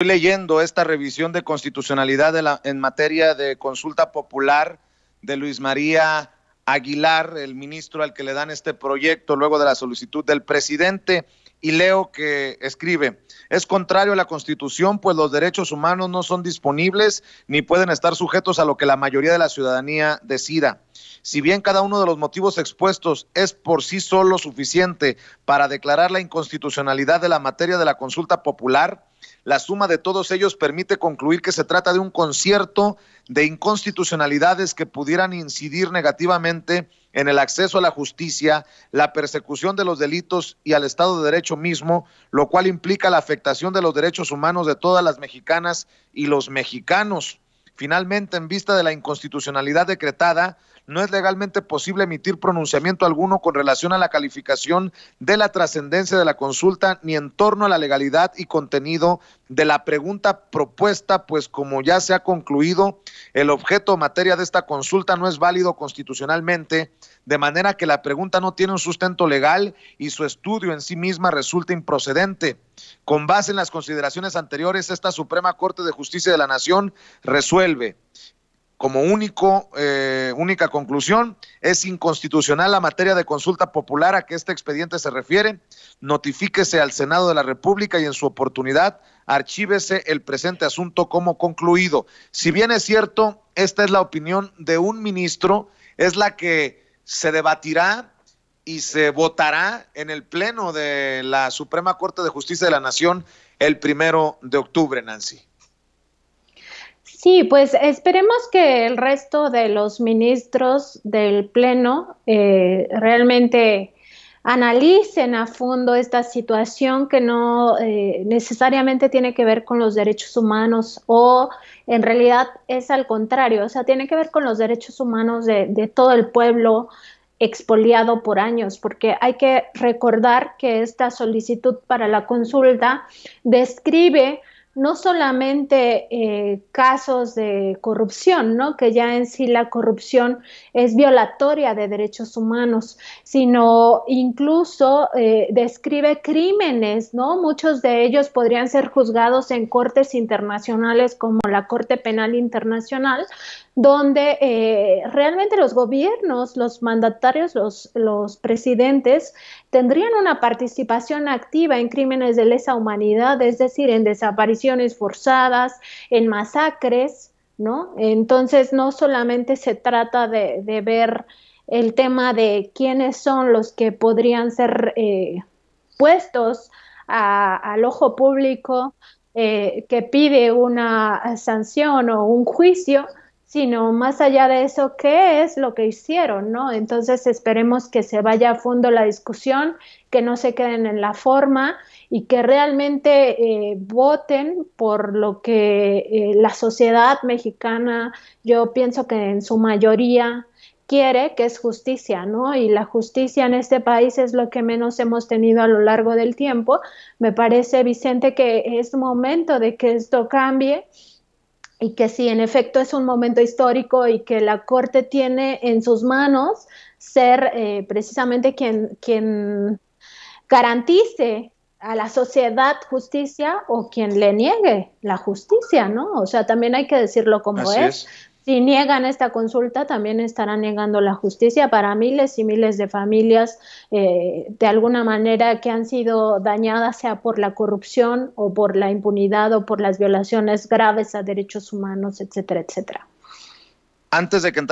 Estoy leyendo esta revisión de constitucionalidad en materia de consulta popular de Luis María Aguilar, el ministro al que le dan este proyecto luego de la solicitud del presidente y leo que escribe, es contrario a la Constitución, pues los derechos humanos no son disponibles ni pueden estar sujetos a lo que la mayoría de la ciudadanía decida. Si bien cada uno de los motivos expuestos es por sí solo suficiente para declarar la inconstitucionalidad de la materia de la consulta popular, la suma de todos ellos permite concluir que se trata de un concierto de inconstitucionalidades que pudieran incidir negativamente en el acceso a la justicia, la persecución de los delitos y al Estado de Derecho mismo, lo cual implica la afectación de los derechos humanos de todas las mexicanas y los mexicanos. Finalmente, en vista de la inconstitucionalidad decretada, no es legalmente posible emitir pronunciamiento alguno con relación a la calificación de la trascendencia de la consulta ni en torno a la legalidad y contenido de la pregunta propuesta, pues como ya se ha concluido, el objeto o materia de esta consulta no es válido constitucionalmente, de manera que la pregunta no tiene un sustento legal y su estudio en sí misma resulta improcedente. Con base en las consideraciones anteriores, esta Suprema Corte de Justicia de la Nación resuelve como único, eh, única conclusión, es inconstitucional la materia de consulta popular a que este expediente se refiere. Notifíquese al Senado de la República y en su oportunidad archívese el presente asunto como concluido. Si bien es cierto, esta es la opinión de un ministro, es la que se debatirá y se votará en el Pleno de la Suprema Corte de Justicia de la Nación el primero de octubre, Nancy. Sí, pues esperemos que el resto de los ministros del Pleno eh, realmente analicen a fondo esta situación que no eh, necesariamente tiene que ver con los derechos humanos o en realidad es al contrario, o sea, tiene que ver con los derechos humanos de, de todo el pueblo expoliado por años, porque hay que recordar que esta solicitud para la consulta describe no solamente eh, casos de corrupción, ¿no? que ya en sí la corrupción es violatoria de derechos humanos, sino incluso eh, describe crímenes, ¿no? muchos de ellos podrían ser juzgados en cortes internacionales como la Corte Penal Internacional, donde eh, realmente los gobiernos, los mandatarios, los presidentes tendrían una participación activa en crímenes de lesa humanidad, es decir, en desapariciones forzadas, en masacres, ¿no? Entonces no solamente se trata de, ver el tema de quiénes son los que podrían ser eh, puestos al ojo público eh, que pide una sanción o un juicio, sino más allá de eso, qué es lo que hicieron, ¿no? Entonces esperemos que se vaya a fondo la discusión, que no se queden en la forma y que realmente eh, voten por lo que eh, la sociedad mexicana, yo pienso que en su mayoría quiere, que es justicia, ¿no? Y la justicia en este país es lo que menos hemos tenido a lo largo del tiempo. Me parece, Vicente, que es momento de que esto cambie y que si en efecto es un momento histórico y que la Corte tiene en sus manos ser eh, precisamente quien, quien garantice a la sociedad justicia o quien le niegue la justicia, ¿no? O sea, también hay que decirlo como es si niegan esta consulta, también estarán negando la justicia para miles y miles de familias, eh, de alguna manera, que han sido dañadas, sea por la corrupción o por la impunidad o por las violaciones graves a derechos humanos, etcétera, etcétera. Antes de que